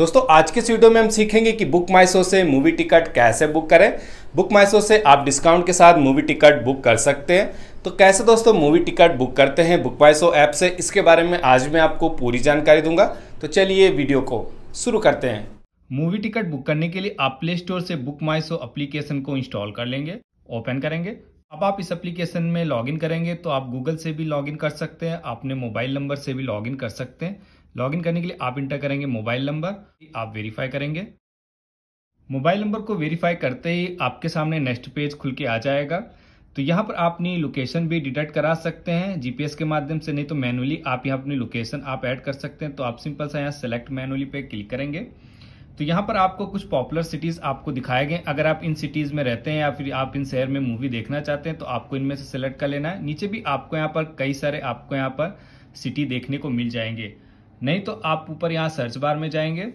दोस्तों आज के इस वीडियो में हम सीखेंगे कि बुक माइसो से मूवी टिकट कैसे बुक करें बुक माइसो से आप डिस्काउंट के साथ मूवी टिकट बुक कर सकते हैं तो कैसे दोस्तों मूवी टिकट बुक करते हैं बुक शो ऐप से इसके बारे में आज मैं आपको पूरी जानकारी दूंगा तो चलिए वीडियो को शुरू करते हैं मूवी टिकट बुक करने के लिए आप प्ले स्टोर से बुक माई शो अप्लीकेशन को इंस्टॉल कर लेंगे ओपन करेंगे अब आप इस एप्लीकेशन में लॉगिन करेंगे तो आप गूगल से भी लॉगिन कर सकते हैं अपने मोबाइल नंबर से भी लॉगिन कर सकते हैं लॉगिन करने के लिए आप इंटर करेंगे मोबाइल नंबर आप वेरीफाई करेंगे मोबाइल नंबर को वेरीफाई करते ही आपके सामने नेक्स्ट पेज खुल के आ जाएगा तो यहाँ पर आप अपनी लोकेशन भी डिटेक्ट करा सकते हैं जीपीएस के माध्यम से नहीं तो मैनुअली आप यहाँ अपनी लोकेशन आप ऐड कर सकते हैं तो आप सिंपल सा यहाँ सेलेक्ट मैनुअली पे क्लिक करेंगे तो यहाँ पर आपको कुछ पॉपुलर सिटीज़ आपको दिखाए गए अगर आप इन सिटीज़ में रहते हैं या फिर आप इन शहर में मूवी देखना चाहते हैं तो आपको इनमें से सेलेक्ट कर लेना है नीचे भी आपको यहाँ पर कई सारे आपको यहाँ पर सिटी देखने को मिल जाएंगे नहीं तो आप ऊपर यहाँ सर्च बार में जाएंगे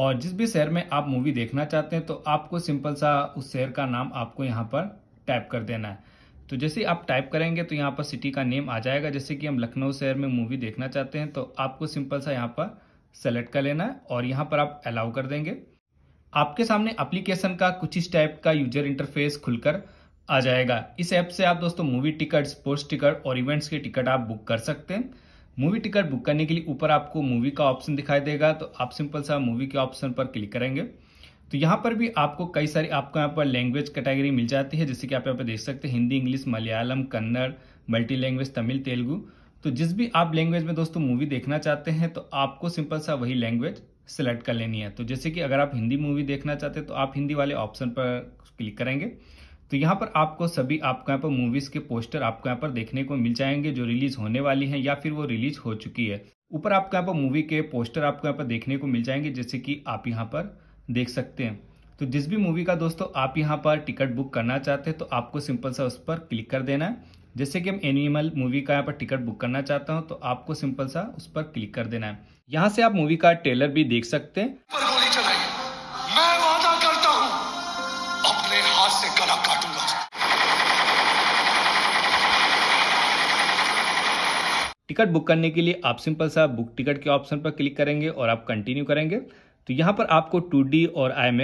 और जिस भी शहर में आप मूवी देखना चाहते हैं तो आपको सिंपल सा उस शहर का नाम आपको यहाँ पर टाइप कर देना है तो जैसे आप टाइप करेंगे तो यहाँ पर सिटी का नेम आ जाएगा जैसे कि हम लखनऊ शहर में मूवी देखना चाहते हैं तो आपको सिंपल सा यहाँ पर सेलेक्ट कर लेना है और यहाँ पर आप अलाउ कर देंगे आपके सामने एप्लीकेशन का कुछ इस टाइप का यूजर इंटरफेस खुलकर आ जाएगा इस ऐप से आप दोस्तों मूवी टिकट स्पोर्ट्स टिकट और इवेंट्स के टिकट आप बुक कर सकते हैं मूवी टिकट बुक करने के लिए ऊपर आपको मूवी का ऑप्शन दिखाई देगा तो आप सिंपल सा मूवी के ऑप्शन पर क्लिक करेंगे तो यहाँ पर भी आपको कई सारी आपको यहाँ पर लैंग्वेज कैटेगरी मिल जाती है जैसे कि आप यहाँ पर देख सकते हैं Hindi English Malayalam Kannada multi language Tamil Telugu तो जिस भी आप लैंग्वेज में दोस्तों मूवी देखना चाहते हैं तो आपको सिंपल सा वही लैंग्वेज सेलेक्ट कर लेनी है तो जैसे कि अगर आप हिंदी मूवी देखना चाहते हैं तो आप हिंदी वाले ऑप्शन पर क्लिक करेंगे तो यहाँ पर आपको सभी आपको यहाँ पर मूवीज के पोस्टर आपको यहाँ पर देखने को मिल जाएंगे जो रिलीज होने वाली हैं या फिर वो रिलीज हो चुकी है ऊपर आपको यहाँ पर मूवी के पोस्टर आपको यहाँ पर देखने को मिल जाएंगे जैसे कि आप यहाँ पर देख सकते हैं तो जिस भी मूवी का दोस्तों आप यहाँ पर टिकट बुक करना चाहते हैं तो आपको सिंपल सा उस पर क्लिक कर देना है जैसे कि हम एनिमल मूवी का यहाँ पर टिकट बुक करना चाहता हूँ तो आपको सिंपल सा उस पर क्लिक कर देना है यहाँ से आप मूवी का ट्रेलर भी देख सकते हैं टिकट बुक करने के लिए आप सिंपल सा बुक टिकट के ऑप्शन पर क्लिक करेंगे और आप कंटिन्यू करेंगे तो यहाँ पर आपको 2D और आई एम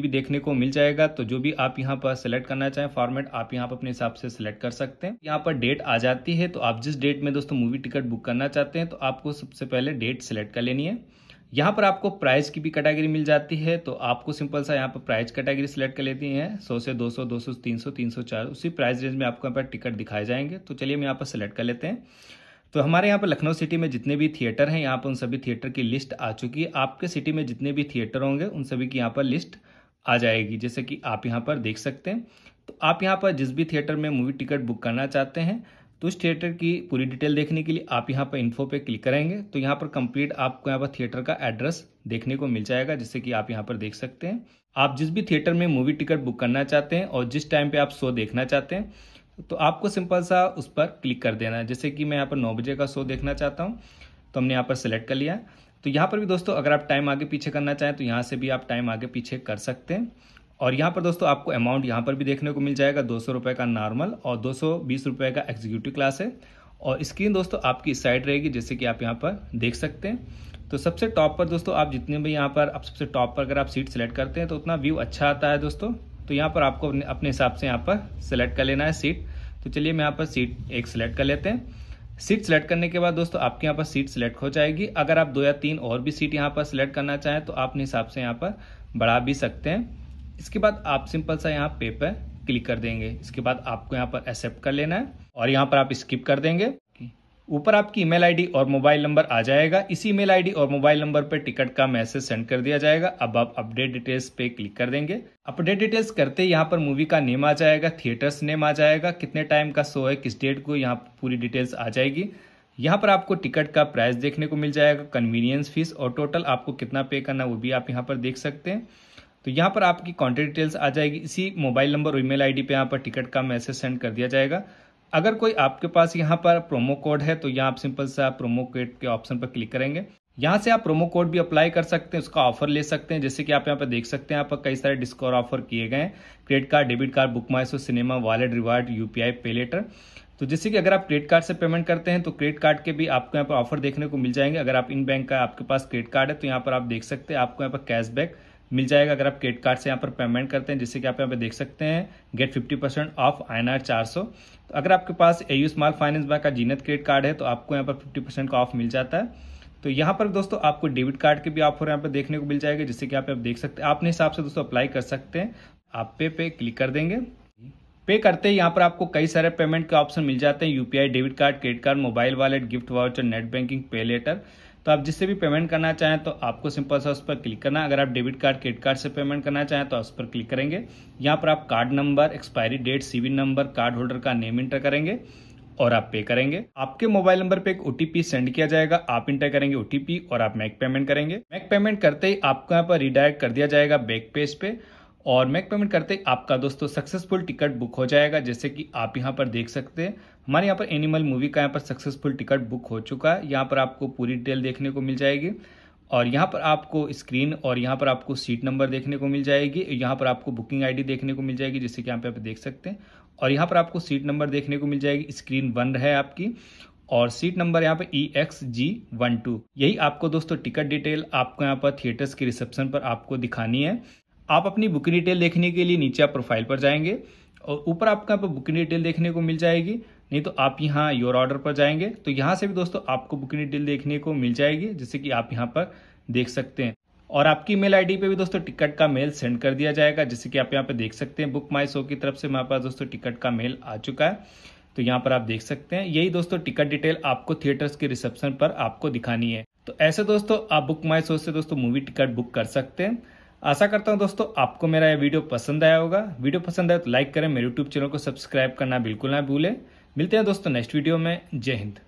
भी देखने को मिल जाएगा तो जो भी आप यहाँ पर सेलेक्ट करना चाहें फॉर्मेट आप यहाँ पर अपने हिसाब से सिलेक्ट कर सकते हैं यहाँ पर डेट आ जाती है तो आप जिस डेट में दोस्तों मूवी टिकट बुक करना चाहते हैं तो आपको सबसे पहले डेट सेलेक्ट कर लेनी है यहाँ पर आपको प्राइस की भी कैटेगरी मिल जाती है तो आपको सिंपल सा यहाँ पर प्राइस कैटेगरी सिलेक्ट कर लेती है 100 से 200, 200, 300, सौ चार उसी प्राइस रेंज में आपको यहाँ पर टिकट दिखाए जाएंगे तो चलिए हम यहाँ पर सिलेक्ट कर लेते हैं तो हमारे यहाँ पर लखनऊ सिटी में जितने भी थिएटर हैं यहाँ पर उन सभी थिएटर की लिस्ट आ चुकी है आपके सिटी में जितने भी थिएटर होंगे उन सभी की यहाँ पर लिस्ट आ जाएगी जैसे कि आप यहाँ पर देख सकते हैं तो आप यहाँ पर जिस भी थिएटर में मूवी टिकट बुक करना चाहते हैं तो उस थिएटर की पूरी डिटेल देखने के लिए आप यहाँ पर इन्फो पे क्लिक करेंगे तो यहाँ पर कंप्लीट आपको यहाँ पर थिएटर का एड्रेस देखने को मिल जाएगा जिससे कि आप यहाँ पर देख सकते हैं आप जिस भी थिएटर में मूवी टिकट बुक करना चाहते हैं और जिस टाइम पे आप शो देखना चाहते हैं तो आपको सिंपल सा उस पर क्लिक कर देना है जैसे कि मैं यहाँ पर नौ बजे का शो देखना चाहता हूँ तो हमने यहाँ पर सेलेक्ट कर लिया तो यहाँ पर भी दोस्तों अगर आप टाइम आगे पीछे करना चाहें तो यहाँ से भी आप टाइम आगे पीछे कर सकते हैं और यहाँ पर दोस्तों आपको अमाउंट यहाँ पर भी देखने को मिल जाएगा दो सौ का नॉर्मल और दो सौ का एग्जीक्यूटिव क्लास है और स्क्रीन दोस्तों आपकी इस साइड रहेगी जैसे कि आप यहाँ पर देख सकते हैं तो सबसे टॉप पर दोस्तों आप जितने भी यहाँ पर आप सबसे टॉप पर अगर आप सीट सेलेक्ट करते हैं तो उतना व्यू अच्छा आता है दोस्तों तो यहाँ पर आपको अपने हिसाब से यहाँ पर सेलेक्ट कर लेना है सीट तो चलिए मैं यहाँ पर सीट एक सिलेक्ट कर लेते हैं सीट सेलेक्ट करने के बाद दोस्तों आपके यहाँ पर सीट सेलेक्ट हो जाएगी अगर आप दो या तीन और भी सीट यहाँ पर सिलेक्ट करना चाहें तो आप अपने हिसाब से यहाँ पर बढ़ा भी सकते हैं इसके बाद आप सिंपल सा यहाँ पे पर क्लिक कर देंगे इसके बाद आपको यहाँ पर एक्सेप्ट कर लेना है और यहाँ पर आप स्किप कर देंगे ऊपर आपकी ईमेल आईडी और मोबाइल नंबर आ जाएगा इसी ईमेल आईडी और मोबाइल नंबर पर टिकट का मैसेज सेंड कर दिया जाएगा अब आप अपडेट डिटेल्स पे क्लिक कर देंगे अपडेट डिटेल्स करते यहाँ पर मूवी का नेम आ जाएगा थिएटर्स नेम आ जाएगा कितने टाइम का शो है किस डेट को यहाँ पूरी डिटेल्स आ जाएगी यहाँ पर आपको टिकट का प्राइस देखने को मिल जाएगा कन्वीनियंस फीस और टोटल आपको कितना पे करना वो भी आप यहाँ पर देख सकते हैं तो यहाँ पर आपकी कॉन्टेक्ट डिटेल्स आ जाएगी इसी मोबाइल नंबर और ईमेल आईडी पे यहाँ पर टिकट का मैसेज सेंड कर दिया जाएगा अगर कोई आपके पास यहाँ पर प्रोमो कोड है तो यहाँ आप सिंपल से आप प्रोमो कोड के ऑप्शन पर क्लिक करेंगे यहाँ से आप प्रोमो कोड भी अप्लाई कर सकते हैं उसका ऑफर ले सकते हैं जैसे कि आप यहाँ पर देख सकते हैं आप पर कई सारे डिस्काउंट ऑफर किए गए हैं credit card debit card BookMyShow cinema wallet reward UPI pay later तो जैसे कि अगर आप क्रेडिट कार्ड से पेमेंट करते हैं तो क्रेडिट कार्ड के भी आपको यहाँ पर ऑफर देखने को मिल जाएंगे अगर आप इन बैंक का आपके पास क्रेडिट कार्ड है तो यहाँ पर आप देख सकते हैं आपको यहाँ पर कैशबैक मिल जाएगा अगर आप क्रेडिट कार्ड से यहाँ पर पेमेंट करते हैं जिससे कि आप यहाँ पर देख सकते हैं get 50 percent off I N R चार सौ तो अगर आपके पास A U small finance bank का जीनत क्रेडिट कार्ड है तो आपको यहाँ पर फिफ्टी परसेंट का ऑफ मिल जाता है तो यहाँ पर दोस्तों आपको डेबिट कार्ड के भी ऑफर यहाँ पर देखने को मिल जाएगा जिससे कि आप देख सकते हैं अपने हिसाब से दोस्तों अप्लाई कर सकते हैं आप पे पे क्लिक कर देंगे पे करते ही यहाँ पर आपको कई सारे पेमेंट के ऑप्शन मिल जाते हैं UPI debit card credit card mobile wallet gift voucher net banking pay later तो आप जिससे भी पेमेंट करना चाहें तो आपको सिंपल सा उस पर क्लिक करना अगर आप डेबिट कार्ड क्रेडिट कार्ड से पेमेंट करना चाहें तो उस पर क्लिक करेंगे यहाँ पर आप card number expiry date CVV number card holder का नेम इंटर करेंगे और आप पे करेंगे आपके मोबाइल नंबर पे एक ओटीपी सेंड किया जाएगा आप इंटर करेंगे ओटीपी और आप मैक पेमेंट करेंगे मैक पेमेंट करते ही आपको यहाँ पर रिडायरेक्ट कर दिया जाएगा बैक पेज पे और मैक पेमेंट करते आपका दोस्तों सक्सेसफुल टिकट बुक हो जाएगा जैसे कि आप यहाँ पर देख सकते हैं हमारे यहाँ पर एनिमल मूवी का यहाँ पर सक्सेसफुल टिकट बुक हो चुका है यहाँ पर आपको पूरी डिटेल देखने को मिल जाएगी और यहाँ पर आपको स्क्रीन और यहाँ पर आपको सीट नंबर देखने को मिल जाएगी यहाँ पर आपको बुकिंग आई देखने को मिल जाएगी जैसे कि यहाँ पे आप देख सकते हैं और यहाँ पर आपको सीट नंबर देखने को मिल जाएगी स्क्रीन वन है आपकी और सीट नंबर यहाँ पर E X G one two यही आपको दोस्तों टिकट डिटेल आपको यहाँ पर थिएटर्स के रिसेप्शन पर आपको दिखानी है आप अपनी बुकिंग डिटेल देखने के लिए नीचे आप प्रोफाइल पर जाएंगे और ऊपर आपको यहाँ पर बुकिंग डिटेल देखने को मिल जाएगी नहीं तो आप यहाँ योर ऑर्डर पर जाएंगे तो यहाँ से भी दोस्तों आपको बुकिंग डिटेल देखने को मिल जाएगी जैसे कि आप यहाँ पर देख सकते हैं और आपकी मेल आईडी पे भी दोस्तों टिकट का मेल सेंड कर दिया जाएगा जैसे कि आप यहाँ पे देख सकते हैं बुक माई शो की तरफ से हमारे पास दोस्तों टिकट का मेल आ चुका है तो यहाँ पर आप देख सकते हैं यही दोस्तों टिकट डिटेल आपको थिएटर्स के रिसेप्शन पर आपको दिखानी है तो ऐसे दोस्तों आप बुक माई शो से दोस्तों मूवी टिकट बुक कर सकते हैं आशा करता हूँ दोस्तों आपको मेरा यह वीडियो पसंद आया होगा वीडियो पसंद आया तो लाइक करें मेरे यूट्यूब चैनल को सब्सक्राइब करना बिल्कुल ना भूलें मिलते हैं दोस्तों नेक्स्ट वीडियो में जय हिंद